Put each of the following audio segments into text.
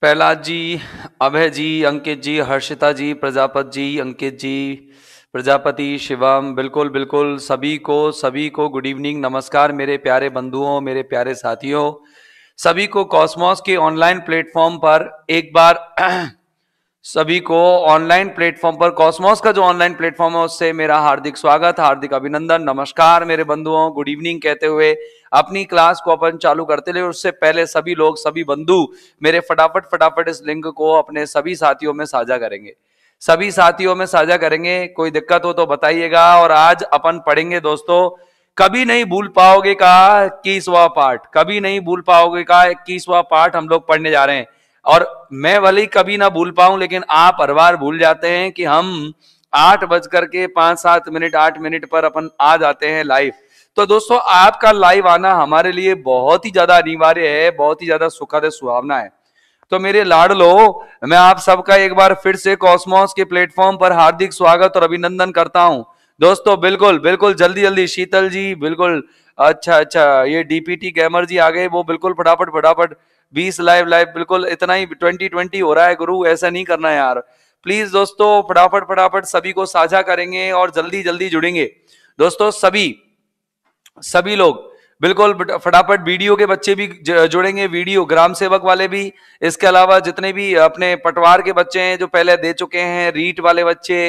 प्रहलाद जी अभय जी अंकित जी हर्षिता जी प्रजापत जी अंकित जी प्रजापति शिवम बिल्कुल बिल्कुल सभी को सभी को गुड इवनिंग नमस्कार मेरे प्यारे बंधुओं मेरे प्यारे साथियों सभी को कॉस्मोस के ऑनलाइन प्लेटफॉर्म पर एक बार सभी को ऑनलाइन प्लेटफॉर्म पर कॉस्मोस का जो ऑनलाइन प्लेटफॉर्म है उससे मेरा हार्दिक स्वागत हार्दिक अभिनंदन नमस्कार मेरे बंधुओं गुड इवनिंग कहते हुए अपनी क्लास को अपन चालू करते रहे उससे पहले सभी लोग सभी बंधु मेरे फटाफट फटाफट इस लिंक को अपने सभी साथियों में साझा करेंगे सभी साथियों में साझा करेंगे कोई दिक्कत हो तो बताइएगा और आज अपन पढ़ेंगे दोस्तों कभी नहीं भूल पाओगे का इक्कीसवा पाठ कभी नहीं भूल पाओगे का इक्कीसवा पाठ हम लोग पढ़ने जा रहे हैं और मैं वाली कभी ना भूल पाऊं लेकिन आप हर बार भूल जाते हैं कि हम आठ बज करके पांच सात मिनट आठ मिनट पर अपन आ जाते हैं लाइव तो दोस्तों आपका लाइव आना हमारे लिए बहुत ही ज्यादा अनिवार्य है बहुत ही ज्यादा सुखद सुहावना है तो मेरे लाड लो मैं आप सबका एक बार फिर से कॉस्मोस के प्लेटफॉर्म पर हार्दिक स्वागत और अभिनंदन करता हूं दोस्तों बिल्कुल बिल्कुल जल्दी जल्दी शीतल जी बिल्कुल अच्छा अच्छा ये डीपीटी गैमर जी आ गए वो बिल्कुल फटाफट फटाफट बीस लाइव लाइव बिल्कुल इतना ही ट्वेंटी ट्वेंटी हो रहा है गुरु ऐसा नहीं करना यार प्लीज दोस्तों फटाफट फटाफट सभी को साझा करेंगे और जल्दी जल्दी जुड़ेंगे दोस्तों सभी सभी लोग बिल्कुल फटाफट वीडियो के बच्चे भी जुड़ेंगे वीडियो ग्राम सेवक वाले भी इसके अलावा जितने भी अपने पटवार के बच्चे हैं जो पहले दे चुके हैं रीट वाले बच्चे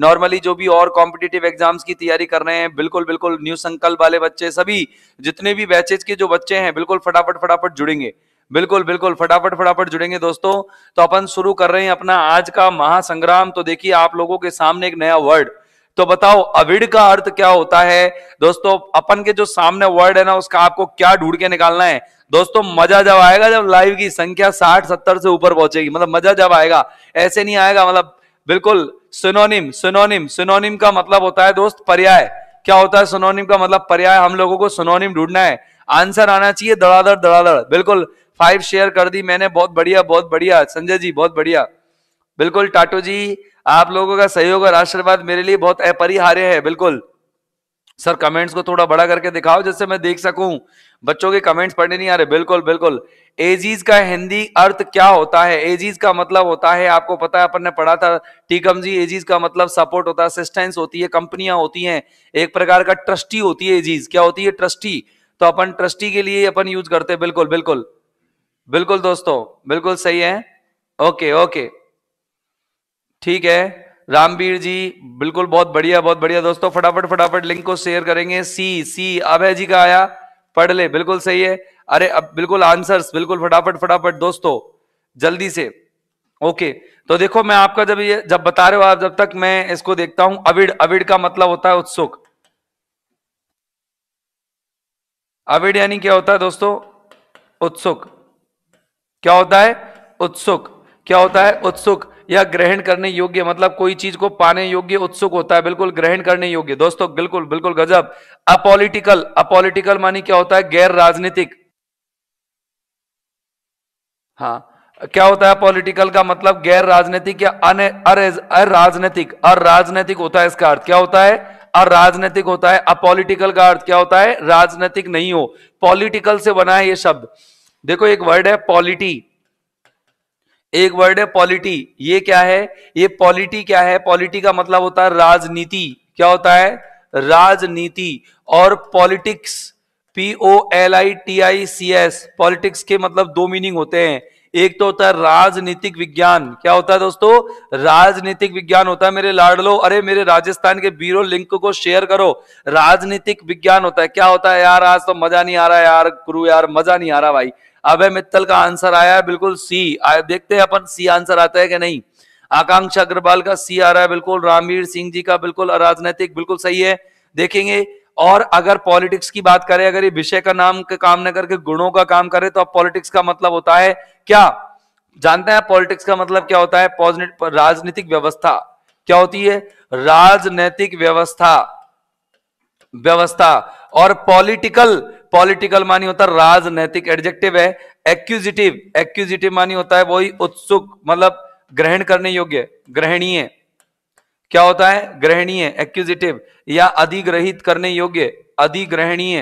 नॉर्मली जो भी और कॉम्पिटेटिव एग्जाम्स की तैयारी कर रहे हैं बिल्कुल बिल्कुल न्यू संकल्प वाले बच्चे सभी जितने भी बैचेज के जो बच्चे हैं बिल्कुल फटाफट फटाफट जुड़ेंगे बिल्कुल बिल्कुल फटाफट फटाफट जुड़ेंगे दोस्तों तो अपन शुरू कर रहे हैं अपना आज का महासंग्राम तो देखिए आप लोगों के सामने एक नया वर्ड तो बताओ अविड़ का अर्थ क्या होता है दोस्तों अपन के जो सामने वर्ड है ना उसका आपको क्या ढूंढ के निकालना है दोस्तों मजा जब आएगा जब लाइव की संख्या साठ सत्तर से ऊपर पहुंचेगी मतलब मजा जब आएगा ऐसे नहीं आएगा मतलब बिल्कुल सुनोनिम सुनोनिम सुनोनिम का मतलब होता है दोस्त पर्याय क्या होता है सुनोनिम का मतलब पर्याय हम लोगों को सुनोनिम ढूंढना है आंसर आना चाहिए धड़ाधड़ दड़ादड़ बिल्कुल फाइव शेयर कर दी मैंने बहुत बढ़िया बहुत बढ़िया संजय जी बहुत बढ़िया बिल्कुल टाटो जी आप लोगों का सहयोग और आशीर्वाद मेरे लिए बहुत अपरिहार्य है बिल्कुल सर कमेंट्स को थोड़ा बड़ा करके दिखाओ जिससे मैं देख सकूं बच्चों के कमेंट्स पढ़ने नहीं आ रहे बिल्कुल बिल्कुल एजीज का हिंदी अर्थ क्या होता है एजीज का मतलब होता है आपको पता है अपन ने पढ़ा था टीकम जी एजीज का मतलब सपोर्ट होता है असिस्टेंस होती है कंपनियां होती हैं एक प्रकार का ट्रस्टी होती है एजीज क्या होती है ट्रस्टी तो अपन ट्रस्टी के लिए अपन यूज करते हैं बिल्कुल बिल्कुल बिल्कुल दोस्तों बिल्कुल सही है ओके ओके ठीक है रामवीर जी बिल्कुल बहुत बढ़िया बहुत बढ़िया दोस्तों फटाफट फटाफट लिंक को शेयर करेंगे सी सी अभय जी का आया पढ़ ले बिल्कुल सही है अरे अब बिल्कुल आंसर्स बिल्कुल फटाफट फटाफट दोस्तों जल्दी से ओके तो देखो मैं आपका जब ये जब बता रहे हो आप जब तक मैं इसको देखता हूं अविड अविड का मतलब होता है उत्सुक अविड यानी क्या होता है दोस्तों उत्सुक क्या होता है उत्सुक क्या होता है उत्सुक या ग्रहण करने योग्य मतलब कोई चीज को पाने योग्य उत्सुक होता है बिल्कुल ग्रहण करने योग्य दोस्तों बिल्कुल बिल्कुल गजब अपॉलिटिकल अपॉलिटिकल मानी क्या होता है गैर राजनीतिक हाँ क्या होता है पॉलिटिकल का मतलब गैर राजनीतिक या अन अराजनीतिक अराजनीतिक होता है इसका अर्थ क्या होता है अराजनीतिक होता है अपॉलिटिकल का अर्थ क्या होता है राजनीतिक नहीं हो पॉलिटिकल से बना है ये शब्द देखो एक वर्ड है पॉलिटी एक वर्ड है पॉलिटी ये क्या है ये पॉलिटी क्या है पॉलिटी का मतलब होता है राजनीति क्या होता है राजनीति और politics P O L I T I C S politics के मतलब दो मीनिंग होते हैं एक तो होता है राजनीतिक विज्ञान क्या होता है दोस्तों राजनीतिक विज्ञान होता है मेरे लाडलो अरे मेरे राजस्थान के बीरो लिंक को शेयर करो राजनीतिक विज्ञान होता है क्या होता है यार आज तो मजा नहीं आ रहा यार गुरु यार मजा नहीं आ रहा भाई अभय मित्तल का आंसर आया है बिल्कुल सी देखते हैं अपन सी आंसर आता है कि नहीं आकांक्षा अग्रवाल का सी आ रहा है बिल्कुल रामवीर सिंह जी का बिल्कुल अराजनैतिक बिल्कुल सही है देखेंगे और अगर पॉलिटिक्स की बात करें अगर ये विषय का नाम का काम न करके गुणों का काम करे तो अब पॉलिटिक्स का मतलब होता है क्या जानते हैं पॉलिटिक्स का मतलब क्या होता है राजनीतिक व्यवस्था क्या होती है राजनीतिक व्यवस्था व्यवस्था और पॉलिटिकल पॉलिटिकल मानी होता है राजनीतिक एडजेक्टिव है एक्यूजिटिव एक्यूजिटिव मानी होता है वही उत्सुक मतलब ग्रहण करने योग्य ग्रहणीय क्या होता है ग्रहणीय एक्यूजिटिव या अधिग्रहित करने योग्य अधिग्रहणीय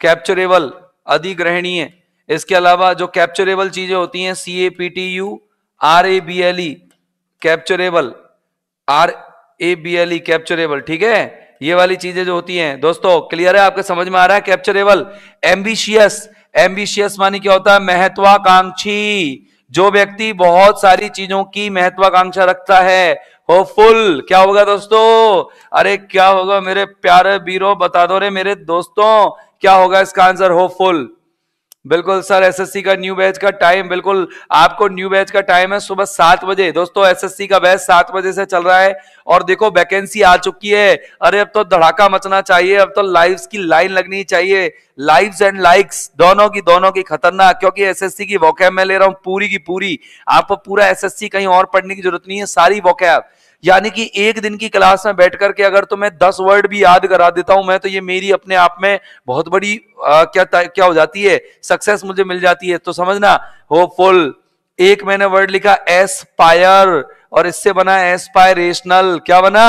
कैप्चरेबल अधिग्रहणीय इसके अलावा जो कैप्चरेबल चीजें होती हैं C A P T U R A B L E capturable R A B L E capturable ठीक है ये वाली चीजें जो होती हैं दोस्तों क्लियर है आपके समझ में आ रहा है कैप्चरेबल एम्बिशियस एम्बिशियस माने क्या होता है महत्वाकांक्षी जो व्यक्ति बहुत सारी चीजों की महत्वाकांक्षा रखता है होपफुल क्या होगा दोस्तों अरे क्या होगा मेरे प्यारे बीरो बता दो रे मेरे दोस्तों क्या होगा इसका आंसर होपफुल बिल्कुल सर एसएससी का न्यू बैच का टाइम बिल्कुल आपको न्यू बैच का टाइम है सुबह सात बजे दोस्तों एसएससी का बैच सात बजे से चल रहा है और देखो वैकेंसी आ चुकी है अरे अब तो धड़ाका मचना चाहिए अब तो लाइव्स की लाइन लगनी चाहिए लाइव्स एंड लाइक्स दोनों की दोनों की खतरनाक क्योंकि एसएससी की वॉकैब मैं ले रहा हूँ पूरी की पूरी आपको पूरा एस कहीं और पढ़ने की जरूरत नहीं है सारी वॉकैब यानी कि एक दिन की क्लास में बैठ करके अगर तो मैं दस वर्ड भी याद करा देता हूं मैं तो ये मेरी अपने आप में बहुत बड़ी आ, क्या क्या हो जाती है सक्सेस मुझे मिल जाती है तो समझना होपफुल एक मैंने वर्ड लिखा एस्पायर और इससे बना एस्पायरेशनल क्या बना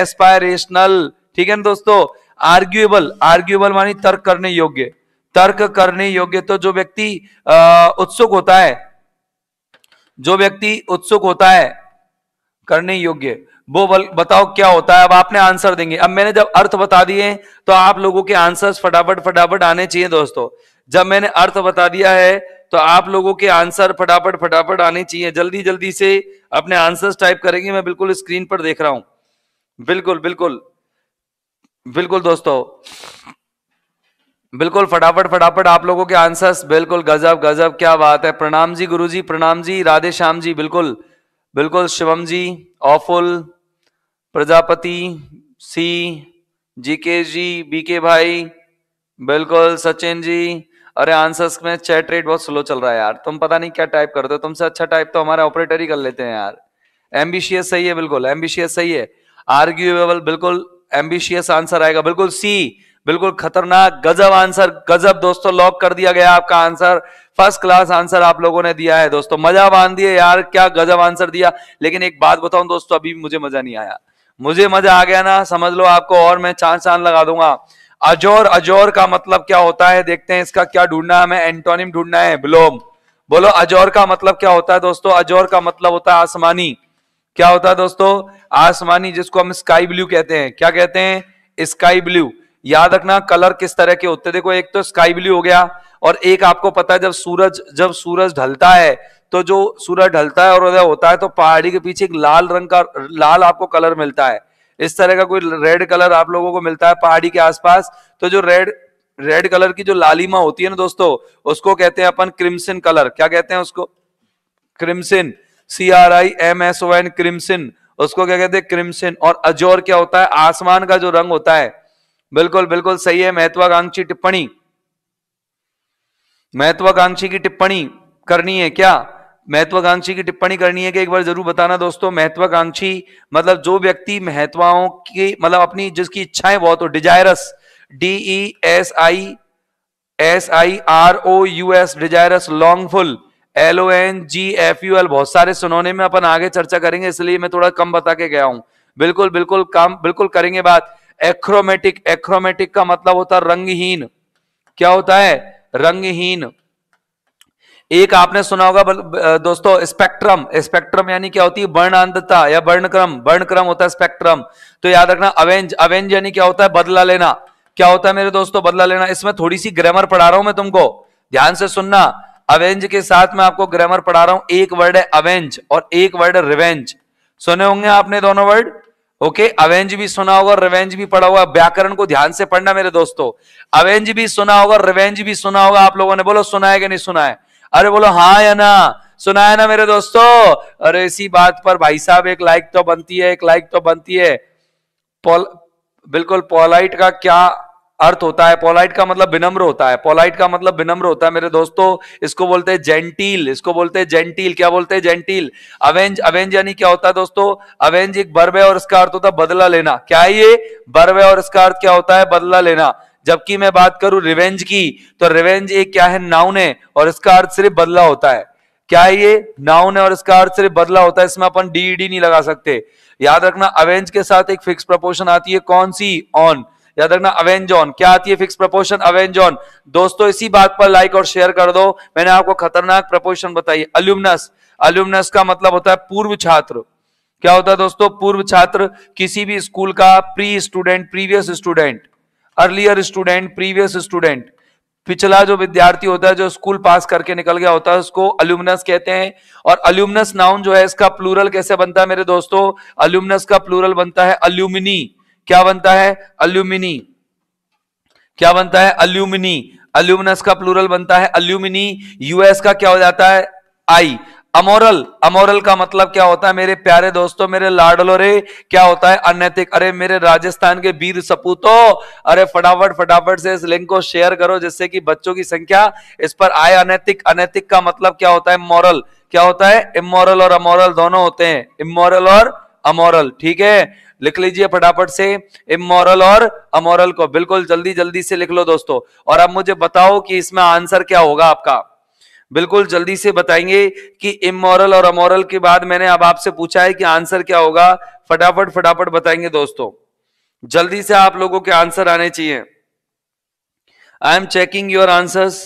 एस्पायरेशनल ठीक है ना दोस्तों आर्ग्यूएबल आर्ग्यूएबल मानी तर्क करने योग्य तर्क करने योग्य तो जो व्यक्ति उत्सुक होता है जो व्यक्ति उत्सुक होता है करने योग्य वो बताओ क्या होता है अब आपने आंसर देंगे अब मैंने जब अर्थ बता दिए तो आप लोगों के आंसर्स फटाफट फटाफट आने चाहिए दोस्तों जब मैंने अर्थ बता दिया है तो आप लोगों के आंसर फटाफट फटाफट आने चाहिए जल्दी जल्दी से अपने आंसर्स टाइप करेंगे मैं बिल्कुल स्क्रीन पर देख रहा हूं बिल्कुल बिल्कुल बिल्कुल दोस्तों बिल्कुल फटाफट फटाफट आप लोगों के आंसर्स बिल्कुल गजब गजब क्या बात है प्रणाम जी गुरु जी प्रणाम जी राधे श्याम जी बिल्कुल बिल्कुल शिवम जी ऑफुल प्रजापति सी जीके जी बीके भाई बिल्कुल सचिन जी अरे आंसर्स में चैट रेट बहुत स्लो चल रहा है यार तुम पता नहीं क्या टाइप करते हो तुमसे अच्छा टाइप तो हमारे ऑपरेटर ही कर लेते हैं यार एम्बिशियस सही है बिल्कुल एम्बिशियस सही है आर्ग्यूएबल बिल्कुल एम्बिशियस आंसर आएगा बिल्कुल सी बिल्कुल खतरनाक गजब आंसर गजब दोस्तों लॉक कर दिया गया आपका आंसर फर्स्ट क्लास आंसर आप लोगों ने दिया है दोस्तों मजा बांध दिए यार क्या गजब आंसर दिया लेकिन एक बात बताऊं दोस्तों अभी मुझे मजा नहीं आया मुझे मजा आ गया ना समझ लो आपको और मैं चांद चांद लगा दूंगा अजोर अजोर का मतलब क्या होता है देखते हैं इसका क्या ढूंढना है हमें एंटोनिम ढूंढना है ब्लोम बोलो अजोर का मतलब क्या होता है दोस्तों अजोर का मतलब होता है आसमानी क्या होता है दोस्तों आसमानी जिसको हम स्काई ब्लू कहते हैं क्या कहते हैं स्काई ब्लू याद रखना कलर किस तरह के होते देखो एक तो स्काई ब्लू हो गया और एक आपको पता है जब सूरज जब सूरज ढलता है तो जो सूरज ढलता है और उदय होता है तो पहाड़ी के पीछे एक लाल रंग का लाल आपको कलर मिलता है इस तरह का कोई रेड कलर आप लोगों को मिलता है पहाड़ी के आसपास तो जो रेड रेड कलर की जो लालिमा होती है ना दोस्तों उसको कहते हैं अपन क्रिमसिन कलर क्या कहते हैं उसको crimson C R I M S O N crimson उसको क्या कहते हैं क्रिमसिन और अजोर क्या होता है आसमान का जो रंग होता है बिल्कुल बिल्कुल सही है महत्वाकांक्षी टिप्पणी महत्वाकांक्षी की टिप्पणी करनी है क्या महत्वाकांक्षी की टिप्पणी करनी है कि एक बार जरूर बताना दोस्तों महत्वाकांक्षी मतलब जो व्यक्ति महत्वाओं की मतलब अपनी जिसकी इच्छाएं बहुत हो desirous D E S I S I R O U S desirous longful L O N G F U L बहुत सारे सुनोने में अपन आगे चर्चा करेंगे इसलिए मैं थोड़ा कम बता के गया हूं बिल्कुल बिल्कुल काम बिल्कुल करेंगे बात एक्रोमेटिक एक्रोमेटिक का मतलब होता है रंगहीन क्या होता है रंगहीन एक आपने सुना होगा दोस्तों स्पेक्ट्रम स्पेक्ट्रम यानी क्या होती है वर्णांधता या वर्णक्रम वर्णक्रम होता है स्पेक्ट्रम तो याद रखना अवेंज अवेंज यानी क्या होता है बदला लेना क्या होता है मेरे दोस्तों बदला लेना इसमें थोड़ी सी ग्रामर पढ़ा रहा हूं मैं तुमको ध्यान से सुनना अवेंज के साथ में आपको ग्रामर पढ़ा रहा हूं एक वर्ड है अवेंज और एक वर्ड है रिवेंज सुने होंगे आपने दोनों वर्ड ओके अवेंज भी सुना होगा रिवेंज भी पढ़ा होगा व्याकरण को ध्यान से पढ़ना मेरे दोस्तों अवेंज भी सुना होगा रिवेंज भी सुना होगा आप लोगों ने बोलो सुना है कि नहीं सुना है अरे बोलो हाँ या ना सुना है ना मेरे दोस्तों अरे इसी बात पर भाई साहब एक लाइक तो बनती है एक लाइक तो बनती है पौल, बिल्कुल पोलाइट का क्या अर्थ होता है पोलाइट का मतलब विनम्र होता है पोलाइट का मतलब विनम्र होता है मेरे दोस्तों इसको बोलते हैं जेंटील इसको बोलते हैं जेंटील क्या बोलते हैं जेंटील अवेंज अवेंज यानी क्या होता है दोस्तों अवेंज एक बर्व है और इसका अर्थ होता है बदला लेना क्या है ये बर्व है और इसका अर्थ क्या होता है बदला लेना जबकि मैं बात करूं रिवेंज की तो रिवेंज एक क्या है नाउन है और इसका अर्थ सिर्फ बदला होता है क्या है ये नाउन है और इसका अर्थ सिर्फ बदला होता है इसमें अपन डीईडी e नहीं लगा सकते याद रखना अवेंज के साथ एक फिक्स प्रपोर्शन आती है कौन सी ऑन याद रखना अवेंजॉन क्या आती है फिक्स प्रपोर्शन अवेंजॉन दोस्तों इसी बात पर लाइक और शेयर कर दो मैंने आपको खतरनाक प्रपोर्शन बताई अल्यूमनस अल्यूमनस का मतलब होता है पूर्व छात्र क्या होता है दोस्तों पूर्व छात्र किसी भी स्कूल का pre student previous student earlier student previous student पिछला जो विद्यार्थी होता है जो स्कूल पास करके निकल गया होता है उसको अल्यूमनस कहते हैं और अल्यूमनस नाउन जो है इसका प्लूरल कैसे बनता है मेरे दोस्तों अल्यूमनस का प्लूरल बनता है अल्यूमिनी क्या बनता है अल्यूमिनी क्या बनता है अल्यूमिनी अल्यूमिनस का प्लूरल बनता है अल्यूमिनी यूएस का क्या हो जाता है आई अमोरल अमोरल का मतलब क्या होता है मेरे प्यारे दोस्तों मेरे लाडलो रे क्या होता है अनैतिक अरे मेरे राजस्थान के वीर सपूतों अरे फटाफट फटाफट से इस लिंक को शेयर करो जिससे कि बच्चों की संख्या इस पर आए अनैतिक अनैतिक का मतलब क्या होता है मॉरल क्या होता है इमोरल और अमोरल दोनों होते हैं इमोरल और अमोरल ठीक है लिख लीजिए फटाफट से इमोरल और अमोरल को बिल्कुल जल्दी जल्दी से लिख लो दोस्तों और अब मुझे बताओ कि इसमें आंसर क्या होगा आपका बिल्कुल जल्दी से बताएंगे कि इमोरल और अमोरल के बाद मैंने अब आपसे पूछा है कि आंसर क्या होगा फटाफट फटाफट बताएंगे दोस्तों जल्दी से आप लोगों के आंसर आने चाहिए I am checking your answers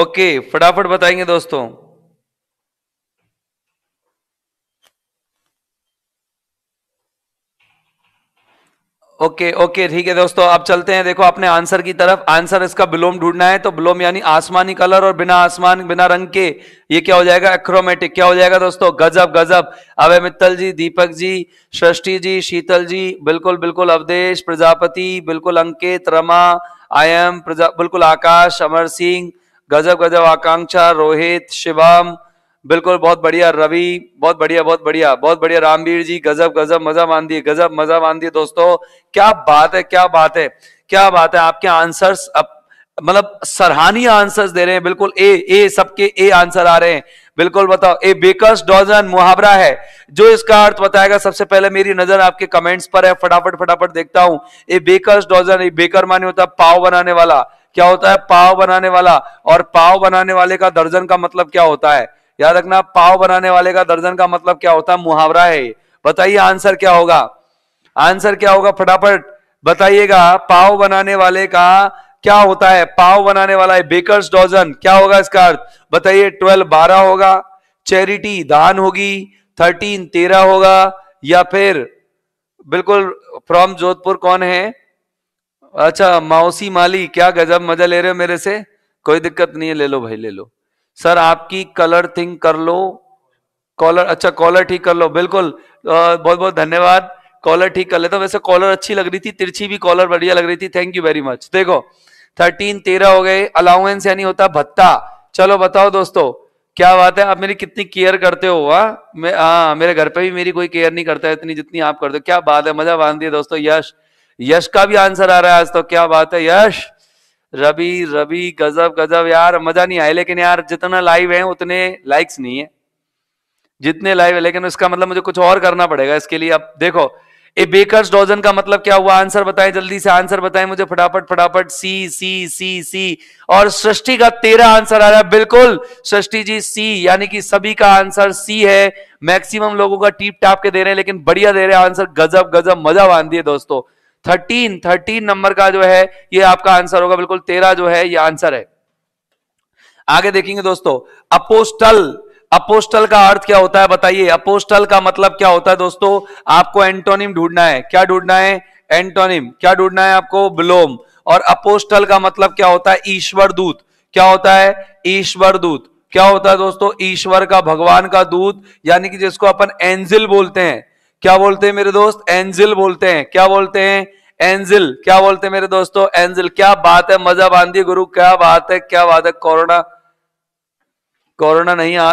okay फटाफट बताएंगे दोस्तों ओके ओके ठीक है दोस्तों अब चलते हैं देखो अपने आंसर की तरफ आंसर इसका बिलोम ढूंढना है तो बिलोम यानी आसमानी कलर और बिना आसमान बिना रंग के ये क्या हो जाएगा एक्रोमेटिक क्या हो जाएगा दोस्तों गजब गजब अभय मित्तल जी दीपक जी सृष्टि जी शीतल जी बिल्कुल बिल्कुल अवधेश प्रजापति बिल्कुल अंकित रमा आयम प्रजा बिल्कुल आकाश अमर सिंह गजब गजब आकांक्षा रोहित शिवम बिल्कुल बहुत बढ़िया रवि बहुत बढ़िया बहुत बढ़िया बहुत बढ़िया रामवीर जी गजब गजब मजा मान दिए गजब मजा मान दिए दोस्तों क्या बात है क्या बात है क्या बात है आपके आंसर्स अब मतलब सराहनीय आंसर्स दे रहे हैं बिल्कुल ए ए सबके ए आंसर आ रहे हैं बिल्कुल बताओ ए बेकर्स डॉजन मुहावरा है जो इसका अर्थ बताएगा सबसे पहले मेरी नजर आपके कमेंट्स पर है फटाफट फटाफट देखता हूं a baker's dozen a baker माने होता है पाव बनाने वाला क्या होता है पाव बनाने वाला और पाव बनाने वाले का दर्जन का मतलब क्या होता है याद रखना पाव बनाने वाले का दर्जन का मतलब क्या होता है मुहावरा है बताइए आंसर क्या होगा आंसर क्या होगा फटाफट बताइएगा पाव बनाने वाले का क्या होता है पाव बनाने वाला है बेकर्स डॉजन क्या होगा इसका अर्थ बताइए ट्वेल्व बारह होगा चैरिटी दान होगी थर्टीन तेरह होगा या फिर बिल्कुल फ्रॉम जोधपुर कौन है अच्छा माओसी माली क्या गजब मजा ले रहे हो मेरे से कोई दिक्कत नहीं है ले लो भाई ले लो सर आपकी कलर थिंग कर लो कॉलर अच्छा कॉलर ठीक कर लो बिल्कुल बहुत बहुत धन्यवाद कॉलर ठीक कर लेता तो वैसे कॉलर अच्छी लग रही थी तिरछी भी कॉलर बढ़िया लग रही थी थैंक यू वेरी मच देखो थर्टीन तेरह हो गए अलाउंस यानी होता भत्ता चलो बताओ दोस्तों क्या बात है आप मेरी कितनी केयर करते हो हाँ? हाँ मेरे घर पे भी मेरी कोई केयर नहीं करता है इतनी जितनी आप करते हो क्या बात है मजा बांध दिया दोस्तों यश यश का भी आंसर आ रहा है आज तो क्या बात है यश रवि रवि गजब गजब यार मजा नहीं आया लेकिन यार जितना लाइव है उतने लाइक्स नहीं है जितने लाइव है लेकिन उसका मतलब मुझे कुछ और करना पड़ेगा इसके लिए अब देखो ए बेकर्स डॉजन का मतलब क्या हुआ आंसर बताएं जल्दी से आंसर बताएं मुझे फटाफट फटाफट सी सी सी सी और सृष्टि का तेरा आंसर आ रहा है बिल्कुल सृष्टि जी सी यानी कि सभी का आंसर सी है मैक्सिमम लोगों का टीप टाप के दे रहे हैं लेकिन बढ़िया दे रहे हैं आंसर गजब गजब मजा बांध दिए दोस्तों थर्टीन थर्टीन नंबर का जो है ये आपका आंसर होगा बिल्कुल तेरह जो है ये आंसर है आगे देखेंगे दोस्तों अपोस्टल अपोस्टल का अर्थ क्या होता है बताइए अपोस्टल का मतलब क्या होता है दोस्तों आपको एंटोनिम ढूंढना है क्या ढूंढना है एंटोनिम क्या ढूंढना है आपको बिलोम और अपोस्टल का मतलब क्या होता है ईश्वर दूत क्या होता है ईश्वर दूत क्या होता है दोस्तों ईश्वर का भगवान का दूत यानी कि जिसको अपन एंजिल बोलते हैं क्या बोलते हैं मेरे दोस्त एंजिल बोलते हैं क्या बोलते हैं एंजिल क्या बोलते हैं मेरे दोस्तों एंजिल क्या बात है मजा बांधी गुरु क्या बात है क्या बात है कोरोना कोरोना नहीं आ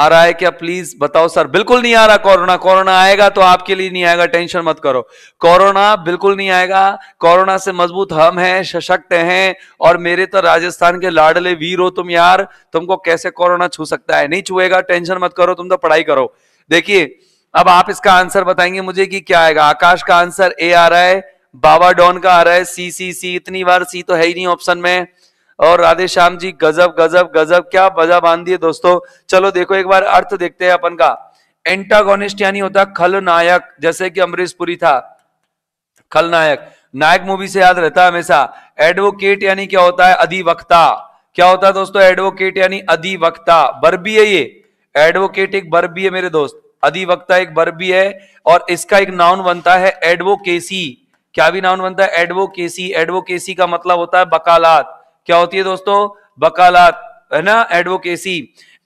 आ रहा है क्या प्लीज बताओ सर बिल्कुल नहीं आ रहा कोरोना कोरोना आएगा तो आपके लिए नहीं आएगा टेंशन मत करो कोरोना बिल्कुल नहीं आएगा कोरोना से मजबूत हम हैं सशक्त हैं और मेरे तो राजस्थान के लाडले वीर हो तुम यार तुमको कैसे कोरोना छू सकता है नहीं छुएगा टेंशन मत करो तुम तो पढ़ाई करो देखिए अब आप इसका आंसर बताएंगे मुझे कि क्या आएगा आकाश का आंसर ए आ रहा है बाबा डॉन का आ रहा है सी सी सी इतनी बार सी तो है ही नहीं ऑप्शन में और राधे श्याम जी गजब गजब गजब क्या बजा बांध दिए दोस्तों चलो देखो एक बार अर्थ देखते हैं अपन का एंटागोनिस्ट यानी होता खलनायक जैसे कि अमरीश पुरी था खलनायक नायक मूवी से याद रहता है हमेशा एडवोकेट यानी क्या होता है अधिवक्ता क्या होता है दोस्तों एडवोकेट यानी अधिवक्ता बर्बी है ये एडवोकेट एक बर्बी है मेरे दोस्त अधिवक्ता एक बर्ब भी है और इसका एक नाउन बनता है एडवोकेसी क्या भी नाउन बनता है एडवोकेसी एडवोकेसी का मतलब होता है बकालात क्या होती है दोस्तों बकालात है ना एडवोकेसी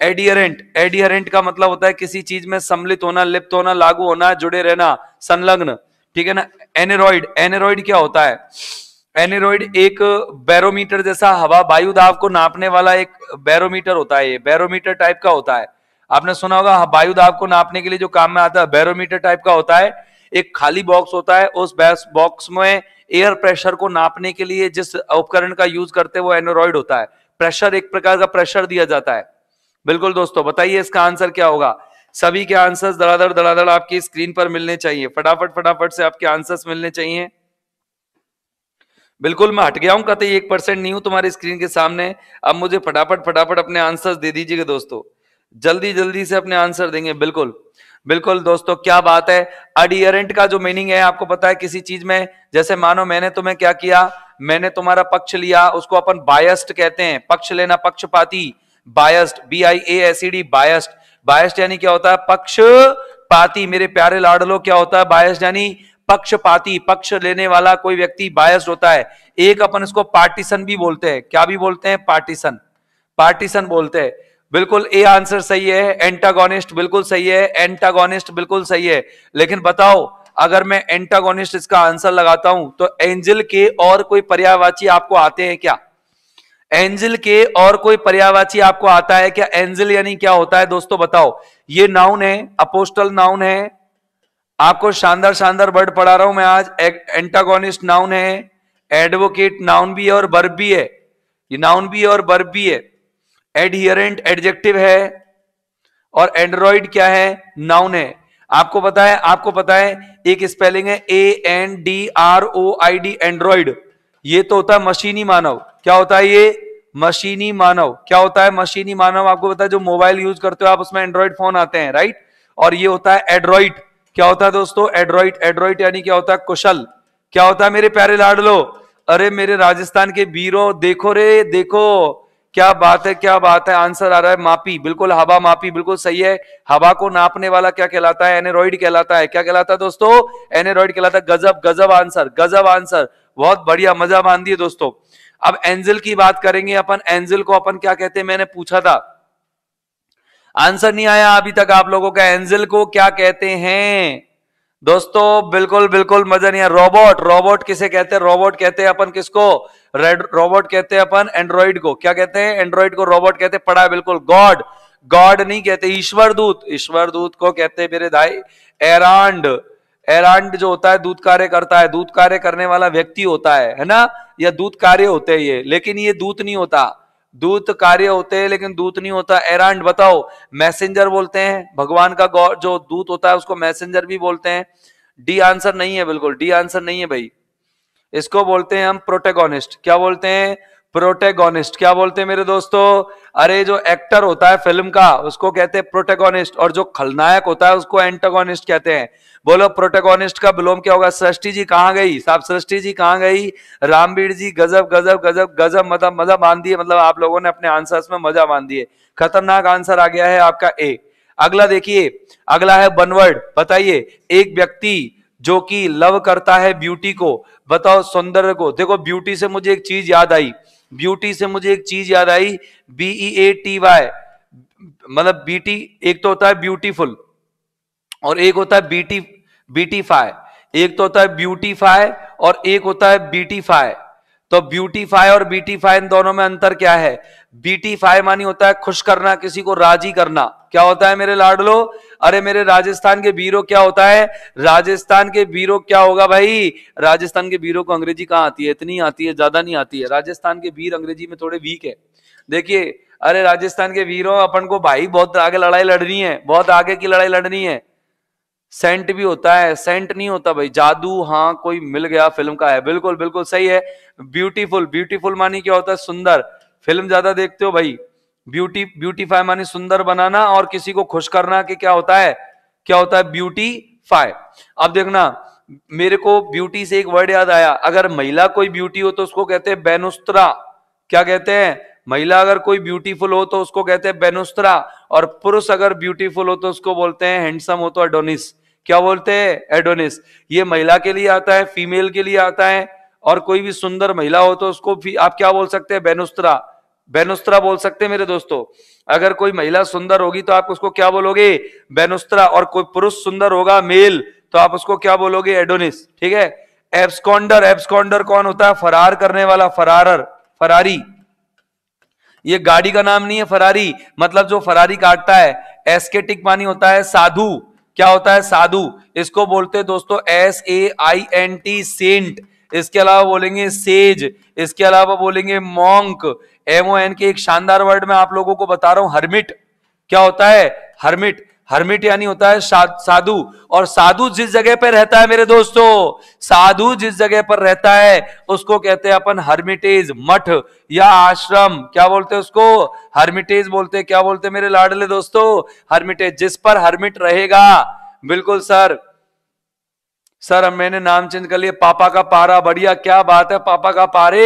एडियरेंट एडियरेंट का मतलब होता है किसी चीज में सम्मिलित होना लिप्त होना लागू होना जुड़े रहना संलग्न ठीक है ना एनेरॉइड एनेरॉइड क्या होता है एनेरॉइड एक बैरोमीटर जैसा हवा वायु दाब को नापने वाला एक बैरोमीटर होता है ये बैरोमीटर टाइप का होता है आपने सुना होगा वायु दाब को नापने के लिए जो काम में आता है बैरोमीटर टाइप का होता है एक खाली बॉक्स होता है उस बॉक्स में एयर प्रेशर को नापने के लिए जिस उपकरण का यूज करते हैं वो एनोरॉइड होता है प्रेशर एक प्रकार का प्रेशर दिया जाता है बिल्कुल दोस्तों बताइए इसका आंसर क्या होगा सभी के आंसर्स धड़ाधड़ धड़ाधड़ आपकी स्क्रीन पर मिलने चाहिए फटाफट फटाफट से आपके आंसर्स मिलने चाहिए बिल्कुल मैं हट गया हूं कतई एक परसेंट नहीं हूं तुम्हारी स्क्रीन के सामने अब मुझे फटाफट फटाफट अपने आंसर्स दे दीजिएगा दोस्तों जल्दी जल्दी से अपने आंसर देंगे बिल्कुल बिल्कुल दोस्तों क्या बात है अडियरेंट का जो मीनिंग है आपको पता है किसी चीज में जैसे मानो मैंने तुम्हें क्या किया मैंने तुम्हारा पक्ष लिया उसको अपन बायस्ट कहते हैं पक्ष लेना पक्षपाती biased B I A S D biased biased यानी क्या होता है पक्षपाती मेरे प्यारे लाडलो क्या होता है बायस यानी पक्षपाती पक्ष लेने वाला कोई व्यक्ति बायस्ड होता है एक अपन इसको पार्टीशन भी बोलते हैं क्या भी बोलते हैं पार्टीशन पार्टीशन बोलते हैं बिल्कुल ए आंसर सही है एंटागोनिस्ट बिल्कुल सही है एंटागोनिस्ट बिल्कुल सही है लेकिन बताओ अगर मैं एंटागोनिस्ट इसका आंसर लगाता हूं तो एंजल के और कोई पर्यावाची आपको आते हैं क्या एंजल के और कोई पर्यावाची आपको आता है क्या एंजल यानी क्या होता है दोस्तों बताओ ये नाउन है अपोस्टल नाउन है आपको शानदार शानदार वर्ड पढ़ा रहा हूं मैं आज एंटागोनिस्ट नाउन है एडवोकेट नाउन भी है और बर्ब भी है ये नाउन भी है और बर्ब भी है एडियरेंट एडजेक्टिव है और एंड्रॉइड क्या है नाउन है आपको पता है आपको पता है एक स्पेलिंग है A N D R O I D android ये तो होता है मशीनी मानव क्या होता है ये मशीनी मानव क्या होता है मशीनी मानव आपको पता है जो मोबाइल यूज करते हो आप उसमें एंड्रॉइड फोन आते हैं राइट और ये होता है एड्रॉइड क्या होता है दोस्तों एड्रॉइड एड्रॉइड यानी क्या होता है कुशल क्या होता है मेरे प्यारे लाडलो अरे मेरे राजस्थान के बीरो देखो रे देखो क्या बात है क्या बात है आंसर आ रहा है मापी बिल्कुल हवा मापी बिल्कुल सही है हवा को नापने वाला क्या कहलाता है एनेरॉइड कहलाता है क्या कहलाता है दोस्तों एनेरॉइड कहलाता है गजब गजब आंसर गजब आंसर बहुत बढ़िया मजा बांध दिए दोस्तों अब एंजल की बात करेंगे अपन एंजल को अपन क्या कहते हैं मैंने पूछा था आंसर नहीं आया अभी तक आप लोगों का एंजल को क्या कहते हैं दोस्तों बिल्कुल बिल्कुल मजा नहीं है रोबोट रोबोट किसे कहते हैं रोबोट कहते हैं अपन किसको रेड रोबोट कहते हैं अपन एंड्रॉइड को क्या कहते हैं एंड्रॉइड को रोबोट कहते हैं पढ़ा बिल्कुल गॉड गॉड नहीं कहते ईश्वर दूत ईश्वर दूत को कहते हैं मेरे भाई एरांड एरांड जो होता है दूध कार्य करता है दूध कार्य करने वाला व्यक्ति होता है है ना या दूध कार्य होते हैं ये लेकिन ये दूत नहीं होता दूत कार्य होते हैं लेकिन दूत नहीं होता एरांड बताओ मैसेंजर बोलते हैं भगवान का गौर जो दूत होता है उसको मैसेंजर भी बोलते हैं डी आंसर नहीं है बिल्कुल डी आंसर नहीं है भाई इसको बोलते हैं हम प्रोटेगोनिस्ट क्या बोलते हैं प्रोटेगोनिस्ट क्या बोलते हैं मेरे दोस्तों अरे जो एक्टर होता है फिल्म का उसको कहते हैं प्रोटेगोनिस्ट और जो खलनायक होता है उसको एंटागोनिस्ट कहते हैं बोलो प्रोटेगोनिस्ट का बिलोम क्या होगा सृष्टि जी कहाँ गई साहब सृष्टि जी कहाँ गई रामवीर जी गजब गजब गजब गजब मतलब मजा मान दिए मतलब आप लोगों ने अपने आंसर्स में मजा मान दिए खतरनाक आंसर आ गया है आपका ए अगला देखिए अगला है बनवर्ड बताइए एक व्यक्ति जो कि लव करता है ब्यूटी को बताओ सौंदर्य को देखो ब्यूटी से मुझे एक चीज याद आई ब्यूटी से मुझे एक चीज याद आई बीई ए टी वाई मतलब बीटी एक तो होता है ब्यूटीफुल और एक होता है बीटी बीटीफाई एक तो होता है ब्यूटीफाई और एक होता है बीटीफाई तो ब्यूटीफाई और बीटीफाई इन दोनों में अंतर क्या है बीटीफाई मानी होता है खुश करना किसी को राजी करना क्या होता है मेरे लाडलो अरे मेरे राजस्थान के बीरो क्या होता है राजस्थान के बीरो क्या होगा भाई राजस्थान के बीरो को अंग्रेजी कहाँ आती है इतनी आती है ज्यादा नहीं आती है राजस्थान के वीर अंग्रेजी में थोड़े वीक है देखिए अरे राजस्थान के वीरों अपन को भाई बहुत आगे लड़ाई लड़नी है बहुत आगे की लड़ाई लड़नी है सेंट भी होता है सेंट नहीं होता भाई जादू हाँ कोई मिल गया फिल्म का है बिल्कुल बिल्कुल सही है ब्यूटीफुल ब्यूटीफुल मानी क्या होता है सुंदर फिल्म ज्यादा देखते हो भाई ब्यूटी ब्यूटीफाई माने सुंदर बनाना और किसी को खुश करना कि क्या होता है क्या होता है ब्यूटीफाई अब देखना मेरे को ब्यूटी से एक वर्ड याद आया अगर महिला कोई ब्यूटी हो तो उसको कहते हैं बेनुस्तरा क्या कहते हैं महिला अगर कोई ब्यूटीफुल हो तो उसको कहते हैं बेनुस्त्रा और पुरुष अगर ब्यूटीफुल हो तो उसको बोलते हैं हैंडसम हो तो एडोनिस क्या बोलते हैं एडोनिस ये महिला के लिए आता है फीमेल के लिए आता है और कोई भी सुंदर महिला हो तो उसको आप क्या बोल सकते हैं बेनुस्त्रा बेनुस्त्रा बोल सकते हैं मेरे दोस्तों अगर कोई महिला सुंदर होगी तो आप उसको क्या बोलोगे बेनुस्त्रा और कोई पुरुष सुंदर होगा मेल तो आप उसको क्या बोलोगे एडोनिस ठीक है एब्सकॉन्डर एब्सकॉन्डर कौन होता है फरार करने वाला फरारर फरारी ये गाड़ी का नाम नहीं है फरारी मतलब जो फरारी काटता है एस्केटिक पानी होता है साधु क्या होता है साधु इसको बोलते हैं दोस्तों S A I N T saint इसके अलावा बोलेंगे सेज इसके अलावा बोलेंगे मॉन्क एम ओ एन के एक शानदार वर्ड में आप लोगों को बता रहा हूं हरमिट क्या होता है हरमिट हरमिट यानी होता है साधु और साधु जिस जगह पर रहता है मेरे दोस्तों साधु जिस जगह पर रहता है उसको कहते हैं अपन हरमिटेज मठ या आश्रम क्या बोलते हैं उसको हरमिटेज बोलते क्या बोलते हैं मेरे लाडले दोस्तों हरमिटेज जिस पर हरमिट रहेगा बिल्कुल सर सर मैंने नाम चेंज कर लिया पापा का पारा बढ़िया क्या बात है पापा का पारे